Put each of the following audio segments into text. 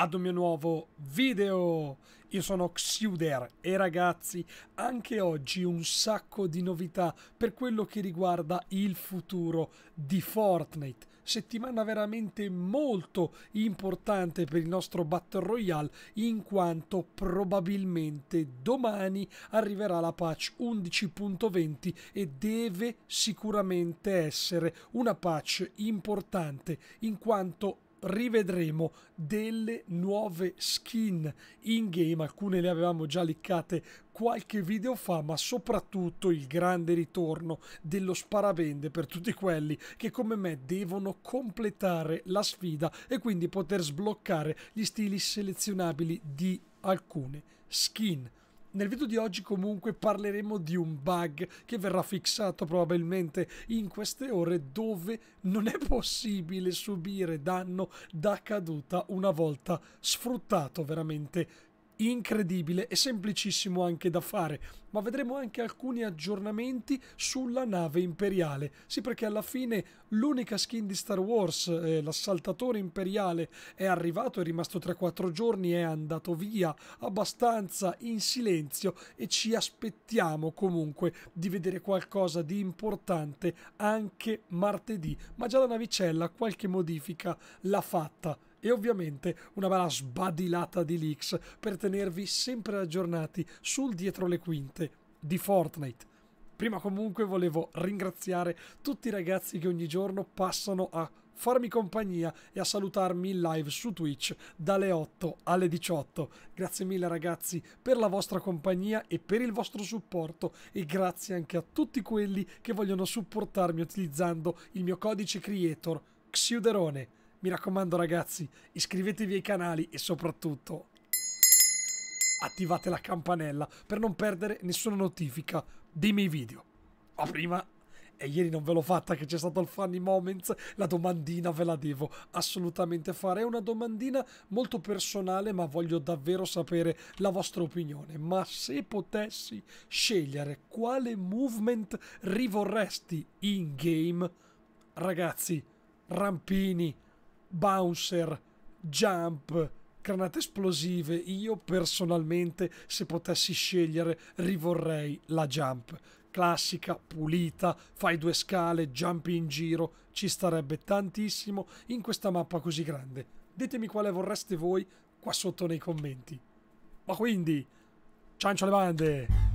ad un mio nuovo video. Io sono Xuder e ragazzi, anche oggi un sacco di novità per quello che riguarda il futuro di Fortnite. Settimana veramente molto importante per il nostro Battle Royale in quanto probabilmente domani arriverà la patch 11.20 e deve sicuramente essere una patch importante in quanto rivedremo delle nuove skin in game, alcune le avevamo già liccate qualche video fa, ma soprattutto il grande ritorno dello sparavende per tutti quelli che come me devono completare la sfida e quindi poter sbloccare gli stili selezionabili di alcune skin. Nel video di oggi comunque parleremo di un bug che verrà fissato probabilmente in queste ore dove non è possibile subire danno da caduta una volta sfruttato veramente incredibile e semplicissimo anche da fare, ma vedremo anche alcuni aggiornamenti sulla nave imperiale. Sì, perché alla fine l'unica skin di Star Wars, eh, l'assaltatore imperiale, è arrivato, è rimasto 3-4 giorni, è andato via abbastanza in silenzio e ci aspettiamo comunque di vedere qualcosa di importante anche martedì, ma già la navicella qualche modifica l'ha fatta e ovviamente una bella sbadilata di leaks per tenervi sempre aggiornati sul dietro le quinte di Fortnite. Prima comunque volevo ringraziare tutti i ragazzi che ogni giorno passano a farmi compagnia e a salutarmi in live su Twitch dalle 8 alle 18. Grazie mille ragazzi per la vostra compagnia e per il vostro supporto e grazie anche a tutti quelli che vogliono supportarmi utilizzando il mio codice creator Xiuderone. Mi raccomando ragazzi, iscrivetevi ai canali e soprattutto attivate la campanella per non perdere nessuna notifica dei miei video. Ma prima, e ieri non ve l'ho fatta che c'è stato il Funny Moments, la domandina ve la devo assolutamente fare. È una domandina molto personale, ma voglio davvero sapere la vostra opinione. Ma se potessi scegliere quale movement rivorresti in game, ragazzi, rampini, bouncer, jump, granate esplosive. Io personalmente, se potessi scegliere, rivorrei la jump. Classica, pulita, fai due scale, jump in giro, ci starebbe tantissimo in questa mappa così grande. Ditemi quale vorreste voi qua sotto nei commenti. Ma quindi, ciancio le bande!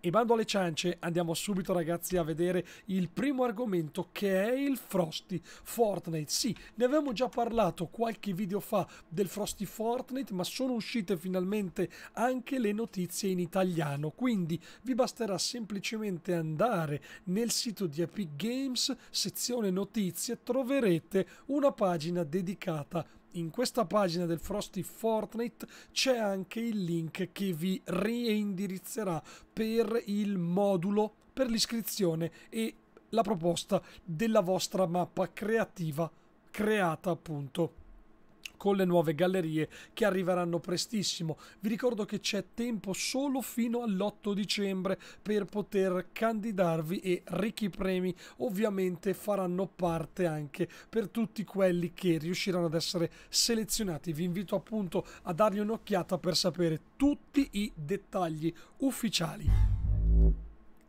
E bando alle ciance, andiamo subito ragazzi a vedere il primo argomento che è il Frosty Fortnite. Sì, ne avevamo già parlato qualche video fa del Frosty Fortnite, ma sono uscite finalmente anche le notizie in italiano. Quindi vi basterà semplicemente andare nel sito di Epic Games, sezione notizie, troverete una pagina dedicata in questa pagina del Frosty Fortnite c'è anche il link che vi reindirizzerà per il modulo per l'iscrizione e la proposta della vostra mappa creativa creata appunto con le nuove gallerie che arriveranno prestissimo. Vi ricordo che c'è tempo solo fino all'8 dicembre per poter candidarvi e ricchi premi ovviamente faranno parte anche per tutti quelli che riusciranno ad essere selezionati. Vi invito appunto a dargli un'occhiata per sapere tutti i dettagli ufficiali.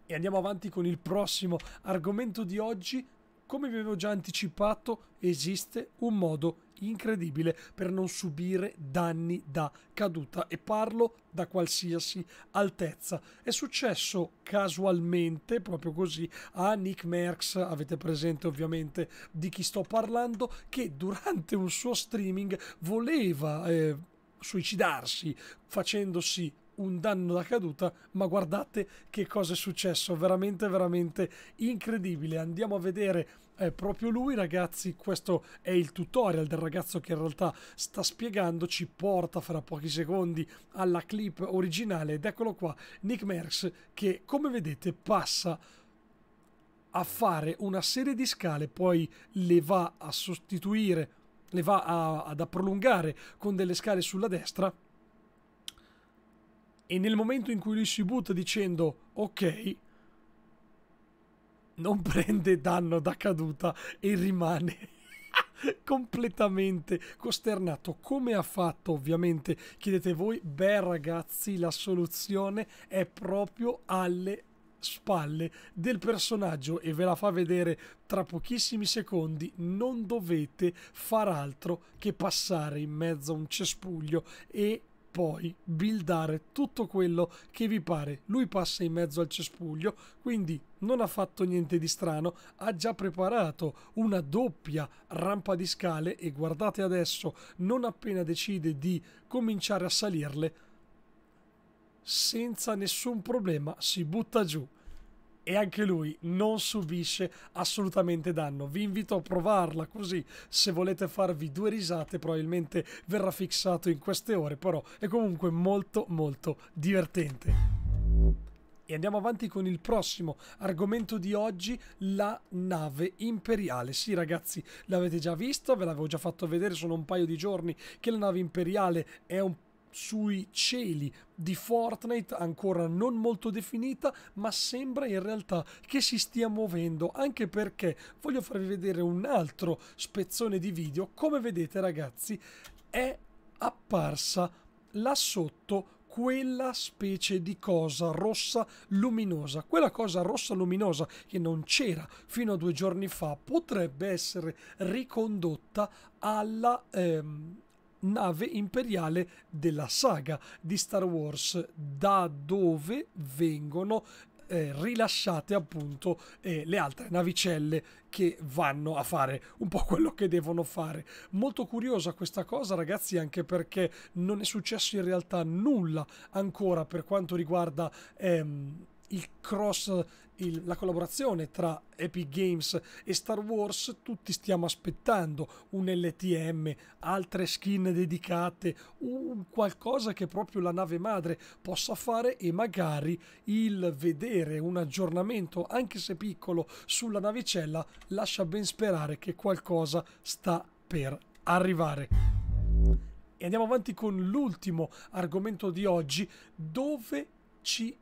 E andiamo avanti con il prossimo argomento di oggi, come vi avevo già anticipato, esiste un modo incredibile per non subire danni da caduta e parlo da qualsiasi altezza. È successo casualmente, proprio così, a Nick Merckx, avete presente ovviamente di chi sto parlando, che durante un suo streaming voleva eh, suicidarsi facendosi un danno da caduta, ma guardate che cosa è successo, veramente veramente incredibile. Andiamo a vedere eh, proprio lui ragazzi, questo è il tutorial del ragazzo che in realtà sta spiegando, ci porta fra pochi secondi alla clip originale ed eccolo qua, Nick Merckx che come vedete passa a fare una serie di scale, poi le va a sostituire, le va a, ad prolungare con delle scale sulla destra e nel momento in cui lui si butta dicendo ok, non prende danno da caduta e rimane completamente costernato. Come ha fatto, ovviamente, chiedete voi, beh ragazzi, la soluzione è proprio alle spalle del personaggio e ve la fa vedere tra pochissimi secondi non dovete far altro che passare in mezzo a un cespuglio e poi buildare tutto quello che vi pare. Lui passa in mezzo al cespuglio, quindi non ha fatto niente di strano, ha già preparato una doppia rampa di scale e guardate adesso, non appena decide di cominciare a salirle, senza nessun problema si butta giù e anche lui non subisce assolutamente danno. Vi invito a provarla così se volete farvi due risate probabilmente verrà fissato in queste ore però è comunque molto molto divertente. E andiamo avanti con il prossimo argomento di oggi, la nave imperiale. Sì ragazzi, l'avete già visto, ve l'avevo già fatto vedere, sono un paio di giorni che la nave imperiale è un sui cieli di Fortnite ancora non molto definita ma sembra in realtà che si stia muovendo anche perché voglio farvi vedere un altro spezzone di video come vedete ragazzi è apparsa là sotto quella specie di cosa rossa luminosa. Quella cosa rossa luminosa che non c'era fino a due giorni fa potrebbe essere ricondotta alla... Ehm nave imperiale della saga di Star Wars, da dove vengono eh, rilasciate appunto eh, le altre navicelle che vanno a fare un po' quello che devono fare. Molto curiosa questa cosa ragazzi anche perché non è successo in realtà nulla ancora per quanto riguarda ehm, il cross, il, la collaborazione tra Epic Games e Star Wars, tutti stiamo aspettando un LTM, altre skin dedicate, un qualcosa che proprio la nave madre possa fare e magari il vedere un aggiornamento, anche se piccolo, sulla navicella lascia ben sperare che qualcosa sta per arrivare. E andiamo avanti con l'ultimo argomento di oggi, dove ci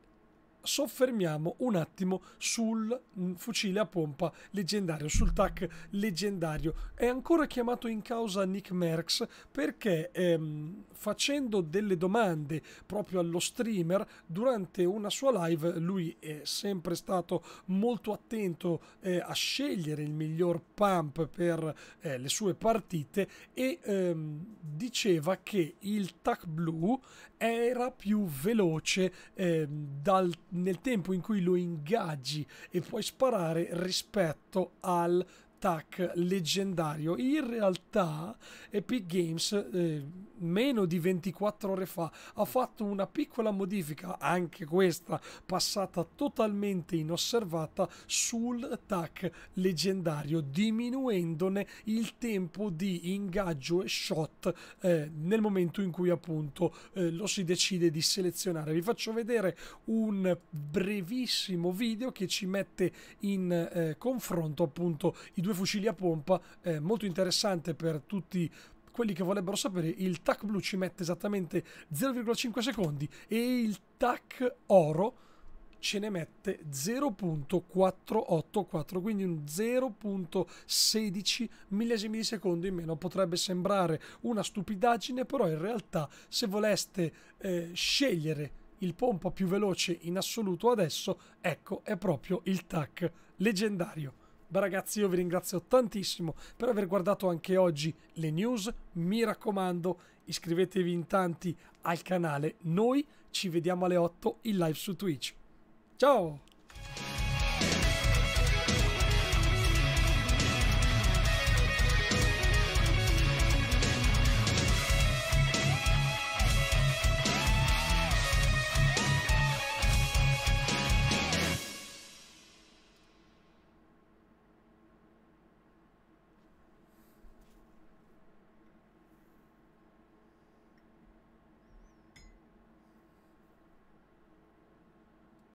soffermiamo un attimo sul mm, fucile a pompa leggendario, sul TAC leggendario. È ancora chiamato in causa Nick Merckx perché ehm, facendo delle domande proprio allo streamer durante una sua live, lui è sempre stato molto attento eh, a scegliere il miglior pump per eh, le sue partite e ehm, diceva che il TAC blu era più veloce eh, dal nel tempo in cui lo ingaggi e puoi sparare rispetto al Attack leggendario. In realtà Epic Games eh, meno di 24 ore fa ha fatto una piccola modifica, anche questa passata totalmente inosservata sul attack leggendario, diminuendone il tempo di ingaggio e shot eh, nel momento in cui appunto eh, lo si decide di selezionare. Vi faccio vedere un brevissimo video che ci mette in eh, confronto appunto i due due fucili a pompa, eh, molto interessante per tutti quelli che volebbero sapere, il TAC blu ci mette esattamente 0,5 secondi e il TAC oro ce ne mette 0.484, quindi un 0.16 millesimi di secondo in meno. Potrebbe sembrare una stupidaggine, però in realtà se voleste eh, scegliere il pompa più veloce in assoluto adesso, ecco, è proprio il TAC leggendario. Beh ragazzi io vi ringrazio tantissimo per aver guardato anche oggi le news, mi raccomando iscrivetevi in tanti al canale, noi ci vediamo alle 8 in live su Twitch. Ciao!